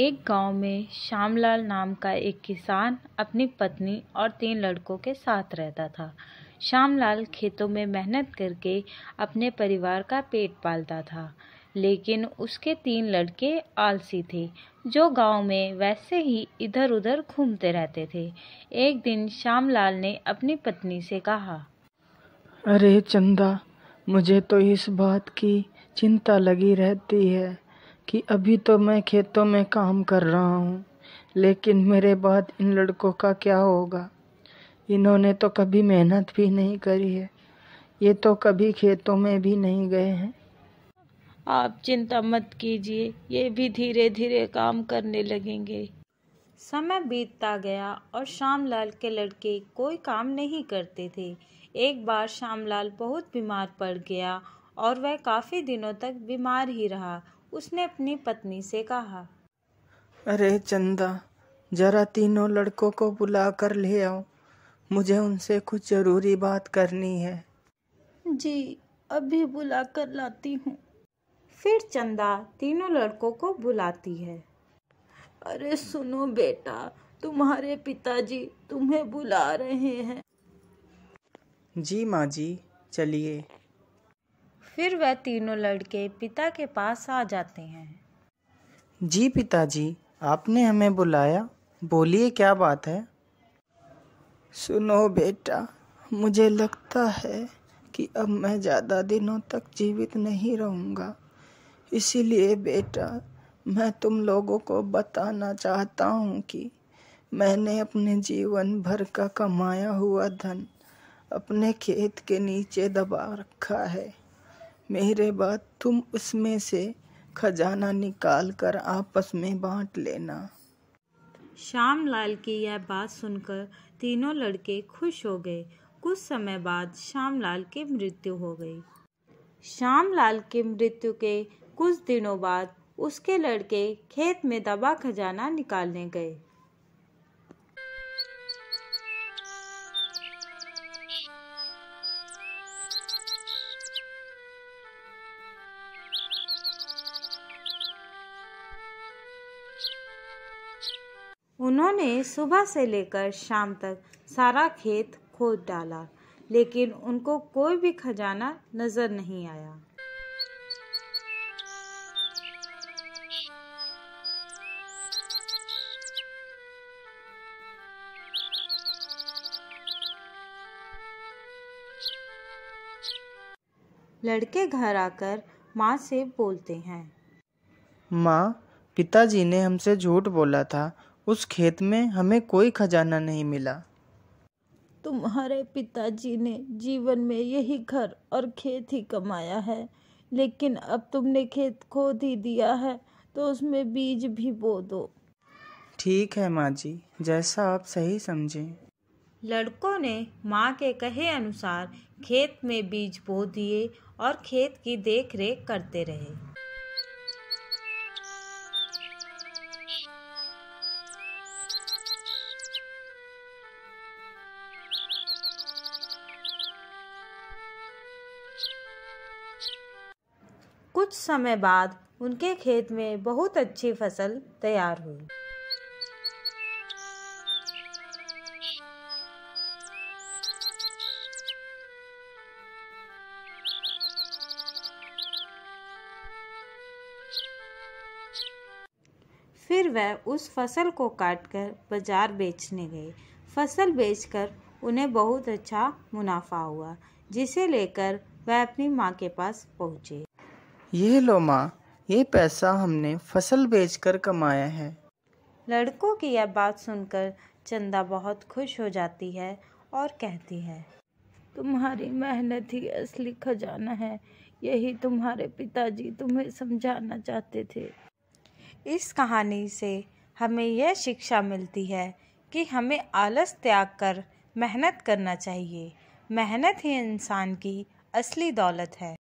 एक गांव में श्यामलाल नाम का एक किसान अपनी पत्नी और तीन लड़कों के साथ रहता था श्यामलाल खेतों में मेहनत करके अपने परिवार का पेट पालता था लेकिन उसके तीन लड़के आलसी थे जो गांव में वैसे ही इधर उधर घूमते रहते थे एक दिन श्यामलाल ने अपनी पत्नी से कहा अरे चंदा मुझे तो इस बात की चिंता लगी रहती है कि अभी तो मैं खेतों में काम कर रहा हूँ लेकिन मेरे बाद इन लड़कों का क्या होगा इन्होंने तो कभी मेहनत भी नहीं करी है ये तो कभी खेतों में भी नहीं गए हैं आप चिंता मत कीजिए ये भी धीरे धीरे काम करने लगेंगे समय बीतता गया और श्यामलाल के लड़के कोई काम नहीं करते थे एक बार श्यामलाल बहुत बीमार पड़ गया और वह काफ़ी दिनों तक बीमार ही रहा उसने अपनी पत्नी से कहा अरे चंदा जरा तीनों लड़कों को बुला कर ले आओ मुझे उनसे कुछ ज़रूरी बात करनी है जी अभी बुला कर लाती हूँ फिर चंदा तीनों लड़कों को बुलाती है अरे सुनो बेटा तुम्हारे पिताजी तुम्हें बुला रहे हैं जी माँ जी चलिए फिर वह तीनों लड़के पिता के पास आ जाते हैं जी पिताजी आपने हमें बुलाया बोलिए क्या बात है सुनो बेटा मुझे लगता है कि अब मैं ज़्यादा दिनों तक जीवित नहीं रहूँगा इसीलिए बेटा मैं तुम लोगों को बताना चाहता हूँ कि मैंने अपने जीवन भर का कमाया हुआ धन अपने खेत के नीचे दबा रखा है मेरे बाद तुम उसमें से खजाना निकाल कर आपस में बांट लेना श्याम लाल की यह बात सुनकर तीनों लड़के खुश हो गए कुछ समय बाद श्याम लाल की मृत्यु हो गई श्याम लाल की मृत्यु के कुछ दिनों बाद उसके लड़के खेत में दबा खजाना निकालने गए उन्होंने सुबह से लेकर शाम तक सारा खेत खोद डाला लेकिन उनको कोई भी खजाना नजर नहीं आया लड़के घर आकर माँ से बोलते हैं माँ पिताजी ने हमसे झूठ बोला था उस खेत में हमें कोई खजाना नहीं मिला तुम्हारे पिताजी ने जीवन में यही घर और खेत ही कमाया है लेकिन अब तुमने खेत खोद ही दिया है तो उसमें बीज भी बो दो ठीक है माँ जी जैसा आप सही समझें लड़कों ने माँ के कहे अनुसार खेत में बीज बो दिए और खेत की देख रेख करते रहे कुछ समय बाद उनके खेत में बहुत अच्छी फसल तैयार हुई फिर वह उस फसल को काटकर बाजार बेचने गए फसल बेचकर उन्हें बहुत अच्छा मुनाफा हुआ जिसे लेकर वह अपनी माँ के पास पहुँचे ये लो माँ ये पैसा हमने फसल बेचकर कमाया है लड़कों की यह बात सुनकर चंदा बहुत खुश हो जाती है और कहती है तुम्हारी मेहनत ही असली खजाना है यही तुम्हारे पिताजी तुम्हें समझाना चाहते थे इस कहानी से हमें यह शिक्षा मिलती है कि हमें आलस त्याग कर मेहनत करना चाहिए मेहनत ही इंसान की असली दौलत है